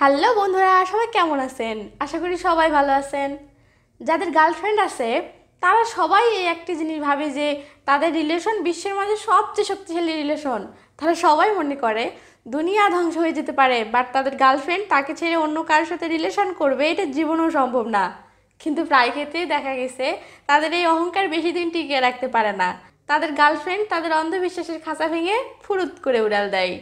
hello বন্ধুরা সবাই কেমন আছেন আশা করি সবাই ভালো আছেন যাদের গার্লফ্রেন্ড আছে তারা সবাই এই একটি জিনিস ভাবে যে তাদের রিলেশন বিশ্বের মাঝে সবচেয়ে শক্তিশালী রিলেশন তারা সবাই মনে করে দুনিয়া ধ্বংস হয়ে যেতে পারে বাট তাদের গার্লফ্রেন্ড তাকে ছেড়ে অন্য কারোর সাথে রিলেশন করবে এটা জীবনেও সম্ভব না কিন্তু প্রায় ক্ষেত্রেই দেখা গেছে তাদের এই অহংকার বেশি দিন টিকিয়ে রাখতে পারে না তাদের গার্লফ্রেন্ড তাদের অন্ধবিশ্বাসের খাঁচা ভেঙে ফুরুত করে উড়াল দেয়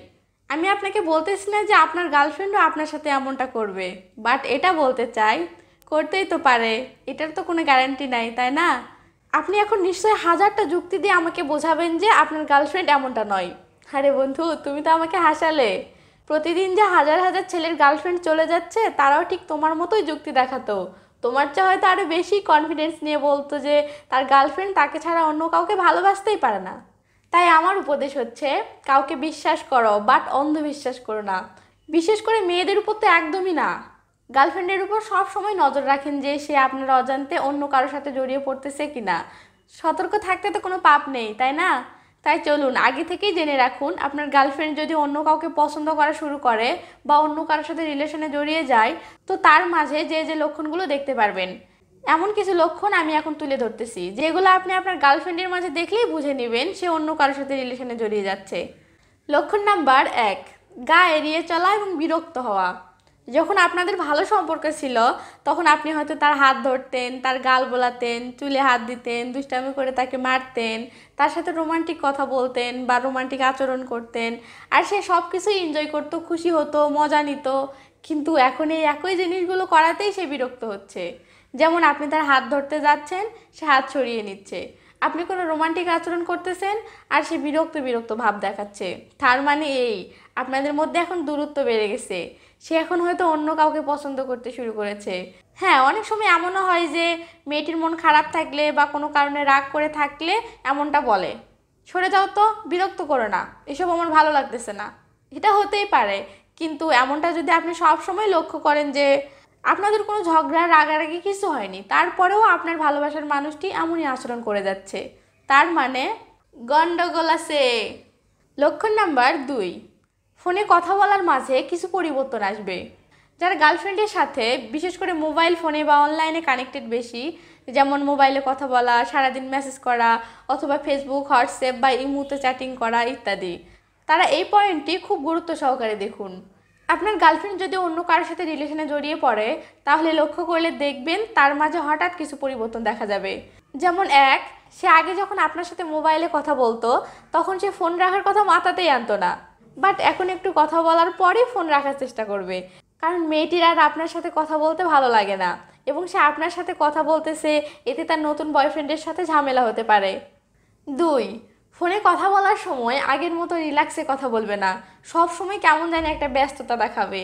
আমি আপনাকে বলতেছি না যে আপনার গার্লফ্রেন্ডও আপনার সাথে এমনটা করবে বাট এটা বলতে চাই করতেই তো পারে এটার তো কোনো গ্যারান্টি নাই তাই না আপনি এখন নিশ্চয়ই হাজারটা যুক্তি দিয়ে আমাকে বোঝাবেন যে আপনার গার্লফ্রেন্ড এমনটা নয় আরে বন্ধু তুমি তো আমাকে হাসালে প্রতিদিন যে হাজার হাজার ছেলের গার্লফ্রেন্ড চলে যাচ্ছে তারাও ঠিক তোমার মতোই যুক্তি দেখাতো তোমার চেয়ে হয়তো আরও বেশি কনফিডেন্স নিয়ে বলতো যে তার গার্লফ্রেন্ড তাকে ছাড়া অন্য কাউকে ভালোবাসতেই পারে না তাই আমার উপদেশ হচ্ছে কাউকে বিশ্বাস করো বাট অন্ধবিশ্বাস করো না বিশেষ করে মেয়েদের উপর তো একদমই না গার্লফ্রেন্ডের উপর সব সময় নজর রাখেন যে সে আপনার অজান্তে অন্য কারোর সাথে জড়িয়ে পড়তেছে কি না সতর্ক থাকতে তো কোনো পাপ নেই তাই না তাই চলুন আগে থেকেই জেনে রাখুন আপনার গার্লফ্রেন্ড যদি অন্য কাউকে পছন্দ করা শুরু করে বা অন্য কারোর সাথে রিলেশনে জড়িয়ে যায় তো তার মাঝে যে যে লক্ষণগুলো দেখতে পারবেন এমন কিছু লক্ষণ আমি এখন তুলে ধরতেছি যেগুলো আপনি আপনার গার্লফ্রেন্ডের মাঝে দেখলেই বুঝে নেবেন সে অন্য কারোর সাথে রিলেশনে জড়িয়ে যাচ্ছে লক্ষণ নাম্বার এক গা এড়িয়ে চলা এবং বিরক্ত হওয়া যখন আপনাদের ভালো সম্পর্ক ছিল তখন আপনি হয়তো তার হাত ধরতেন তার গাল বোলাতেন চুলে হাত দিতেন দুষ্টামি করে তাকে মারতেন তার সাথে রোমান্টিক কথা বলতেন বা রোমান্টিক আচরণ করতেন আর সে সব কিছুই এনজয় করতো খুশি হতো মজা নিত কিন্তু এখন এই একই জিনিসগুলো করাতেই সে বিরক্ত হচ্ছে যেমন আপনি তার হাত ধরতে যাচ্ছেন সে হাত সরিয়ে নিচ্ছে আপনি কোনো রোমান্টিক আচরণ করতেছেন আর সে বিরক্ত বিরক্ত ভাব দেখাচ্ছে তার মানে এই আপনাদের মধ্যে এখন দূরত্ব বেড়ে গেছে সে এখন হয়তো অন্য কাউকে পছন্দ করতে শুরু করেছে হ্যাঁ অনেক সময় এমনও হয় যে মেয়েটির মন খারাপ থাকলে বা কোনো কারণে রাগ করে থাকলে এমনটা বলে সরে যাও তো বিরক্ত করো না এসব আমার ভালো লাগতেছে না এটা হতেই পারে কিন্তু এমনটা যদি আপনি সব সময় লক্ষ্য করেন যে আপনাদের কোনো ঝগড়া রাগারাগি কিছু হয়নি তারপরেও আপনার ভালোবাসার মানুষটি এমনই আচরণ করে যাচ্ছে তার মানে গন্ডগোল আছে লক্ষণ নাম্বার দুই ফোনে কথা বলার মাঝে কিছু পরিবর্তন আসবে যারা গার্লফ্রেন্ডের সাথে বিশেষ করে মোবাইল ফোনে বা অনলাইনে কানেক্টেড বেশি যেমন মোবাইলে কথা বলা সারাদিন মেসেজ করা অথবা ফেসবুক হোয়াটসঅ্যাপ বা ইমুতে চ্যাটিং করা ইত্যাদি তারা এই পয়েন্টটি খুব গুরুত্ব সহকারে দেখুন আপনার গার্লফ্রেন্ড যদি অন্য কারোর সাথে রিলেশনে জড়িয়ে পড়ে তাহলে লক্ষ্য করলে দেখবেন তার মাঝে হঠাৎ কিছু পরিবর্তন দেখা যাবে যেমন এক সে আগে যখন আপনার সাথে মোবাইলে কথা বলতো তখন সে ফোন রাখার কথা মাথাতেই আনতো না বাট এখন একটু কথা বলার পরেই ফোন রাখার চেষ্টা করবে কারণ মেয়েটির আর আপনার সাথে কথা বলতে ভালো লাগে না এবং সে আপনার সাথে কথা বলতেছে এতে তার নতুন বয়ফ্রেন্ডের সাথে ঝামেলা হতে পারে দুই ফোনে কথা বলার সময় আগের মতো রিল্যাক্সে কথা বলবে না সব সময় কেমন জানি একটা ব্যস্ততা দেখাবে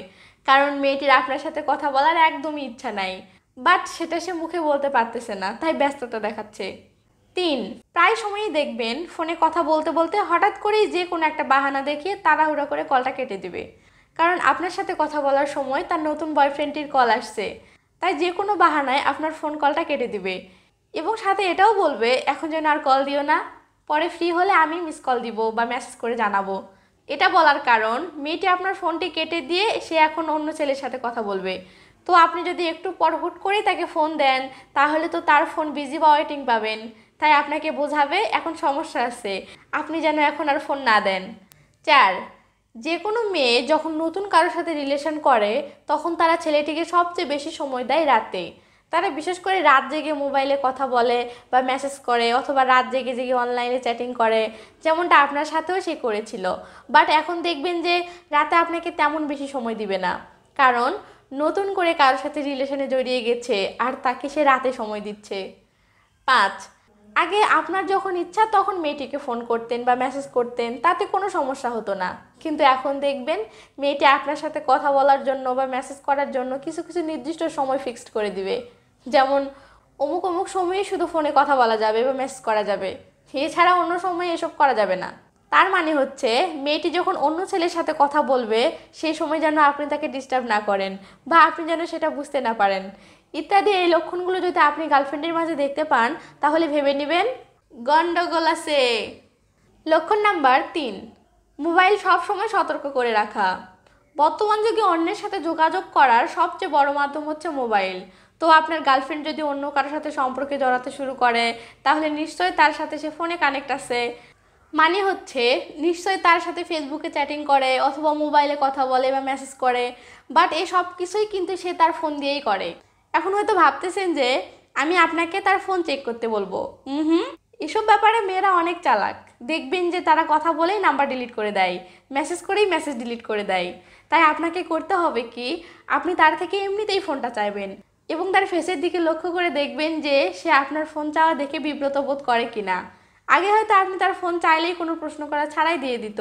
কারণ মেয়েটির আপনার সাথে কথা বলার একদমই ইচ্ছা নাই বাট সেটা সে মুখে বলতে পারতেছে না তাই ব্যস্ততা দেখাচ্ছে তিন প্রায় সময়ই দেখবেন ফোনে কথা বলতে বলতে হঠাৎ করেই যে কোনো একটা বাহানা দেখিয়ে তাড়াহুড়া করে কলটা কেটে দেবে কারণ আপনার সাথে কথা বলার সময় তার নতুন বয়ফ্রেন্ডটির কল আসছে তাই যে কোনো বাহানায় আপনার ফোন কলটা কেটে দিবে এবং সাথে এটাও বলবে এখন যেন আর কল দিও না পরে ফ্রি হলে আমি মিস কল দিব বা মেসেজ করে জানাবো এটা বলার কারণ মেয়েটি আপনার ফোনটি কেটে দিয়ে সে এখন অন্য ছেলের সাথে কথা বলবে তো আপনি যদি একটু পর হুট করেই তাকে ফোন দেন তাহলে তো তার ফোন বিজি বা ওয়েটিং পাবেন তাই আপনাকে বোঝাবে এখন সমস্যা আছে আপনি যেন এখন আর ফোন না দেন চার যে কোনো মেয়ে যখন নতুন কারোর সাথে রিলেশন করে তখন তারা ছেলেটিকে সবচেয়ে বেশি সময় দেয় রাতে তারা বিশেষ করে রাত জেগে মোবাইলে কথা বলে বা মেসেজ করে অথবা রাত জেগে জেগে অনলাইনে চ্যাটিং করে যেমনটা আপনার সাথেও সে করেছিল বাট এখন দেখবেন যে রাতে আপনাকে তেমন বেশি সময় দিবে না কারণ নতুন করে কারোর সাথে রিলেশনে জড়িয়ে গেছে আর তাকে সে রাতে সময় দিচ্ছে পাঁচ আগে আপনার যখন ইচ্ছা তখন মেয়েটিকে ফোন করতেন বা মেসেজ করতেন তাতে কোনো সমস্যা হতো না কিন্তু এখন দেখবেন মেয়েটি আপনার সাথে কথা বলার জন্য বা মেসেজ করার জন্য কিছু কিছু নির্দিষ্ট সময় ফিক্সড করে দিবে যেমন অমুক অমুক সময়ে শুধু ফোনে কথা বলা যাবে বা মেসেজ করা যাবে এছাড়া অন্য সময়ে এসব করা যাবে না তার মানে হচ্ছে মেয়েটি যখন অন্য ছেলের সাথে কথা বলবে সেই সময় যেন আপনি তাকে ডিস্টার্ব না করেন বা আপনি যেন সেটা বুঝতে না পারেন ইত্যাদি এই লক্ষণগুলো যদি আপনি গার্লফ্রেন্ডের মাঝে দেখতে পান তাহলে ভেবে নেবেন গন্ডগোল আছে লক্ষণ নাম্বার তিন মোবাইল সবসময় সতর্ক করে রাখা বর্তমান যুগে অন্যের সাথে যোগাযোগ করার সবচেয়ে বড় মাধ্যম হচ্ছে মোবাইল তো আপনার গার্লফ্রেন্ড যদি অন্য কারোর সাথে সম্পর্কে জড়াতে শুরু করে তাহলে নিশ্চয়ই তার সাথে সে ফোনে কানেক্ট আছে মানে হচ্ছে নিশ্চয়ই তার সাথে ফেসবুকে চ্যাটিং করে অথবা মোবাইলে কথা বলে বা মেসেজ করে বাট এই সব কিছুই কিন্তু সে তার ফোন দিয়েই করে এখন হয়তো ভাবতেছেন যে আমি আপনাকে তার ফোন চেক করতে বলবো হুম এসব ব্যাপারে মেয়েরা অনেক চালাক দেখবেন যে তারা কথা বলেই নাম্বার ডিলিট করে দেয় মেসেজ করেই মেসেজ ডিলিট করে দেয় তাই আপনাকে করতে হবে কি আপনি তার থেকে এমনিতেই ফোনটা চাইবেন এবং তার ফেসের দিকে লক্ষ্য করে দেখবেন যে সে আপনার ফোন চাওয়া দেখে বিব্রত বোধ করে কিনা আগে হয়তো আপনি তার ফোন চাইলেই কোনো প্রশ্ন করা ছাড়াই দিয়ে দিত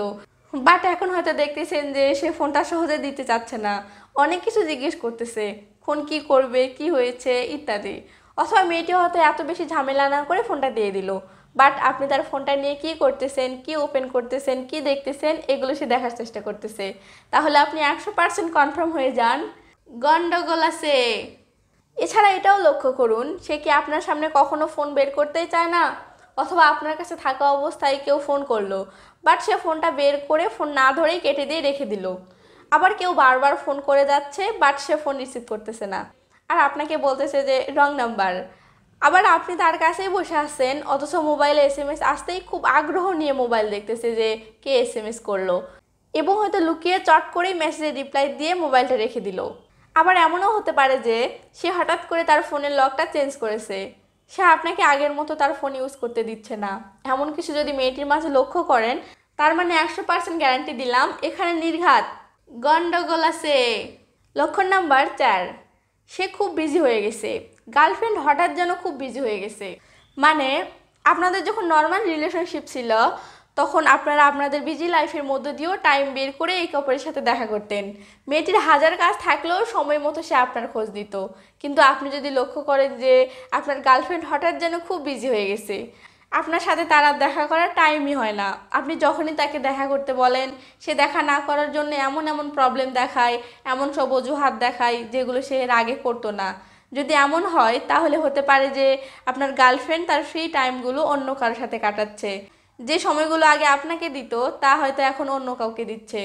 বাট এখন হয়তো দেখতেছেন যে সে ফোনটা সহজে দিতে চাচ্ছে না অনেক কিছু জিজ্ঞেস করতেছে ফোন কি করবে কি হয়েছে ইত্যাদি অথবা মেয়েটি হয়তো এত বেশি ঝামেলা না করে ফোনটা দিয়ে দিল বাট আপনি তার ফোনটা নিয়ে কি করতেছেন কি ওপেন করতেছেন কি দেখতেছেন এগুলো সে দেখার চেষ্টা করতেছে তাহলে আপনি একশো পার্সেন্ট কনফার্ম হয়ে যান গন্ডগোল আছে এছাড়া এটাও লক্ষ্য করুন সে কি আপনার সামনে কখনো ফোন বের করতেই চায় না অথবা আপনার কাছে থাকা অবস্থায় কেউ ফোন করলো বাট সে ফোনটা বের করে ফোন না ধরেই কেটে দিয়ে রেখে দিল আবার কেউ বারবার ফোন করে যাচ্ছে বাট সে ফোন রিসিভ করতেছে না আর আপনাকে বলতেছে যে রং নাম্বার আবার আপনি তার কাছেই বসে আছেন অথচ মোবাইলে এস এম এস আসতেই খুব আগ্রহ নিয়ে মোবাইল দেখতেছে যে কে এস এম এস করলো এবং হয়তো লুকিয়ে চট করেই মেসেজে রিপ্লাই দিয়ে মোবাইলটা রেখে দিল আবার এমনও হতে পারে যে সে হঠাৎ করে তার ফোনের লকটা চেঞ্জ করেছে সে আপনাকে আগের মতো তার ফোন ইউজ করতে দিচ্ছে না এমন কিছু যদি মেয়েটির মাঝে লক্ষ্য করেন তার মানে একশো পার্সেন্ট গ্যারান্টি দিলাম এখানে নির্ঘাত গন্ডগোল আছে লক্ষণ নাম্বার চার সে খুব বিজি হয়ে গেছে গার্লফ্রেন্ড হঠাৎ যেন খুব বিজি হয়ে গেছে মানে আপনাদের যখন নর্মাল রিলেশনশিপ ছিল তখন আপনারা আপনাদের বিজি লাইফের মধ্য দিয়েও টাইম বের করে একে অপরের সাথে দেখা করতেন মেয়েটির হাজার কাজ থাকলেও সময় মতো সে আপনার খোঁজ দিত কিন্তু আপনি যদি লক্ষ্য করেন যে আপনার গার্লফ্রেন্ড হঠাৎ যেন খুব বিজি হয়ে গেছে আপনার সাথে তার আর দেখা করার টাইমই হয় না আপনি যখনই তাকে দেখা করতে বলেন সে দেখা না করার জন্য এমন এমন প্রবলেম দেখায় এমন সব অজুহাত দেখায় যেগুলো সে এর আগে করতো না যদি এমন হয় তাহলে হতে পারে যে আপনার গার্লফ্রেন্ড তার ফ্রি টাইমগুলো অন্য কারোর সাথে কাটাচ্ছে যে সময়গুলো আগে আপনাকে দিত তা হয়তো এখন অন্য কাউকে দিচ্ছে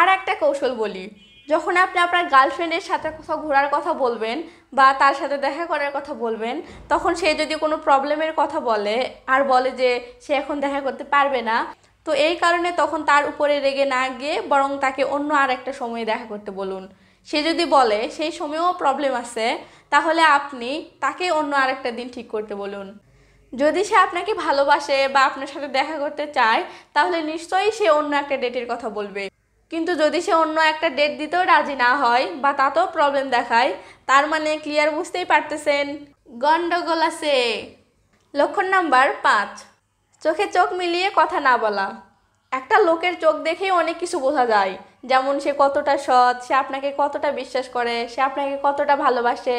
আর একটা কৌশল বলি যখন আপনি আপনার গার্লফ্রেন্ডের সাথে কোথাও ঘোরার কথা বলবেন বা তার সাথে দেখা করার কথা বলবেন তখন সে যদি কোনো প্রবলেমের কথা বলে আর বলে যে সে এখন দেখা করতে পারবে না তো এই কারণে তখন তার উপরে রেগে না গিয়ে বরং তাকে অন্য আর একটা সময়ে দেখা করতে বলুন সে যদি বলে সেই সময়েও প্রবলেম আছে তাহলে আপনি তাকে অন্য আরেকটা দিন ঠিক করতে বলুন যদি সে আপনাকে ভালোবাসে বা আপনার সাথে দেখা করতে চায় তাহলে নিশ্চয়ই সে অন্য একটা ডেটের কথা বলবে কিন্তু যদি সে অন্য একটা ডেট দিতেও রাজি না হয় বা তাতেও প্রবলেম দেখায় তার মানে ক্লিয়ার বুঝতেই পারতেছেন গন্ডগোল আছে লক্ষণ নাম্বার পাঁচ চোখে চোখ মিলিয়ে কথা না বলা একটা লোকের চোখ দেখেই অনেক কিছু বোঝা যায় যেমন সে কতটা সৎ সে আপনাকে কতটা বিশ্বাস করে সে আপনাকে কতটা ভালোবাসে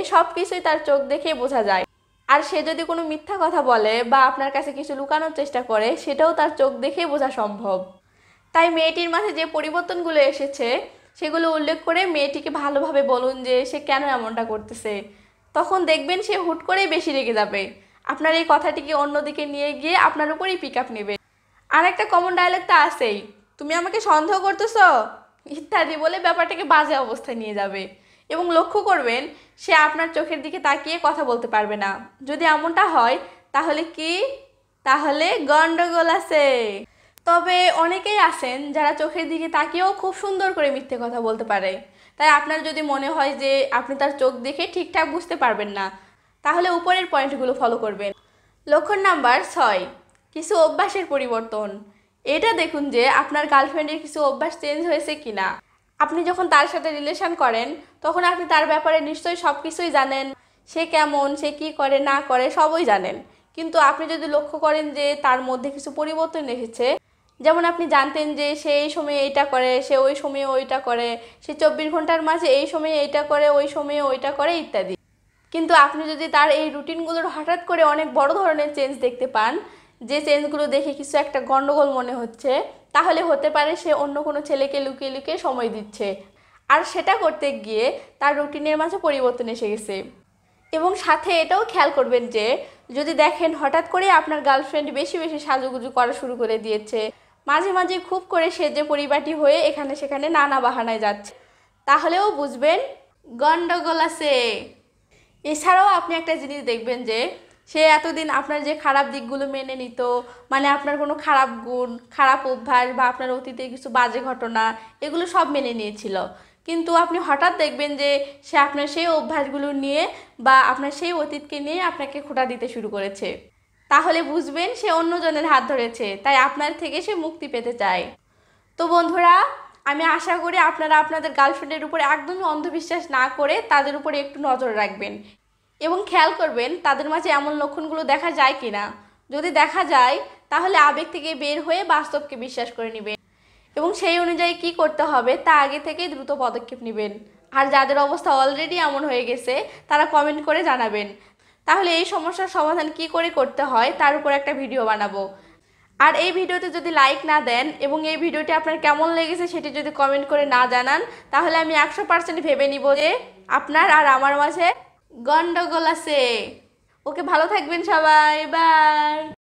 এসব কিছুই তার চোখ দেখেই বোঝা যায় আর সে যদি কোনো মিথ্যা কথা বলে বা আপনার কাছে কিছু লুকানোর চেষ্টা করে সেটাও তার চোখ দেখেই বোঝা সম্ভব তাই মেয়েটির মাঝে যে পরিবর্তনগুলো এসেছে সেগুলো উল্লেখ করে মেয়েটিকে ভালোভাবে বলুন যে সে কেন এমনটা করতেছে তখন দেখবেন সে হুট করেই বেশি রেগে যাবে আপনার এই কথাটিকে অন্যদিকে নিয়ে গিয়ে আপনার উপরেই পিক আপ নেবে আর একটা কমন ডায়লগ তো আছেই তুমি আমাকে সন্দেহ করতেছ ইত্যাদি বলে ব্যাপারটাকে বাজে অবস্থায় নিয়ে যাবে এবং লক্ষ্য করবেন সে আপনার চোখের দিকে তাকিয়ে কথা বলতে পারবে না যদি এমনটা হয় তাহলে কি তাহলে গন্ডগোল আছে তবে অনেকেই আছেন যারা চোখের দিকে তাকিয়েও খুব সুন্দর করে মিথ্যে কথা বলতে পারে তাই আপনার যদি মনে হয় যে আপনি তার চোখ দেখে ঠিকঠাক বুঝতে পারবেন না তাহলে উপরের পয়েন্টগুলো ফলো করবেন লক্ষণ নাম্বার ছয় কিছু অভ্যাসের পরিবর্তন এটা দেখুন যে আপনার গার্লফ্রেন্ডের কিছু অভ্যাস চেঞ্জ হয়েছে কিনা আপনি যখন তার সাথে রিলেশন করেন তখন আপনি তার ব্যাপারে নিশ্চয়ই সব কিছুই জানেন সে কেমন সে কি করে না করে সবই জানেন কিন্তু আপনি যদি লক্ষ্য করেন যে তার মধ্যে কিছু পরিবর্তন এসেছে যেমন আপনি জানতেন যে সে এই সময়ে এইটা করে সে ওই সময়ে ওইটা করে সে চব্বিশ ঘন্টার মাঝে এই সময়ে এইটা করে ওই সময়ে ওইটা করে ইত্যাদি কিন্তু আপনি যদি তার এই রুটিনগুলোর হঠাৎ করে অনেক বড় ধরনের চেঞ্জ দেখতে পান যে চেঞ্জগুলো দেখে কিছু একটা গণ্ডগোল মনে হচ্ছে তাহলে হতে পারে সে অন্য কোনো ছেলেকে লুকিয়ে লুকিয়ে সময় দিচ্ছে আর সেটা করতে গিয়ে তার রুটিনের মাঝে পরিবর্তন এসে গেছে এবং সাথে এটাও খেয়াল করবেন যে যদি দেখেন হঠাৎ করে আপনার গার্লফ্রেন্ড বেশি বেশি সাজুগুজু করা শুরু করে দিয়েছে মাঝে মাঝে খুব করে সে যে পরিপাটি হয়ে এখানে সেখানে নানা বাহানায় যাচ্ছে তাহলেও বুঝবেন গন্ডগোল আছে এছাড়াও আপনি একটা জিনিস দেখবেন যে সে এতদিন আপনার যে খারাপ দিকগুলো মেনে নিত মানে আপনার কোনো খারাপ গুণ খারাপ অভ্যাস বা আপনার অতীতে কিছু বাজে ঘটনা এগুলো সব মেনে নিয়েছিল কিন্তু আপনি হঠাৎ দেখবেন যে সে আপনার সেই অভ্যাসগুলো নিয়ে বা আপনার সেই অতীতকে নিয়ে আপনাকে খোঁটা দিতে শুরু করেছে তাহলে বুঝবেন সে অন্যজনের হাত ধরেছে তাই আপনার থেকে সে মুক্তি পেতে চায় তো বন্ধুরা আমি আশা করি আপনারা আপনাদের গার্লফ্রেন্ডের উপরে একদমই অন্ধবিশ্বাস না করে তাদের উপরে একটু নজর রাখবেন এবং খেয়াল করবেন তাদের মাঝে এমন লক্ষণগুলো দেখা যায় কি না যদি দেখা যায় তাহলে আবেগ থেকে বের হয়ে বাস্তবকে বিশ্বাস করে নেবেন এবং সেই অনুযায়ী কি করতে হবে তা আগে থেকেই দ্রুত পদক্ষেপ নেবেন আর যাদের অবস্থা অলরেডি এমন হয়ে গেছে তারা কমেন্ট করে জানাবেন তাহলে এই সমস্যার সমাধান কি করে করতে হয় তার উপর একটা ভিডিও বানাবো আর এই ভিডিওতে যদি লাইক না দেন এবং এই ভিডিওটি আপনার কেমন লেগেছে সেটি যদি কমেন্ট করে না জানান তাহলে আমি একশো পার্সেন্ট ভেবে নিব যে আপনার আর আমার মাঝে গন্ডগোল আছে ওকে ভালো থাকবেন সবাই বাই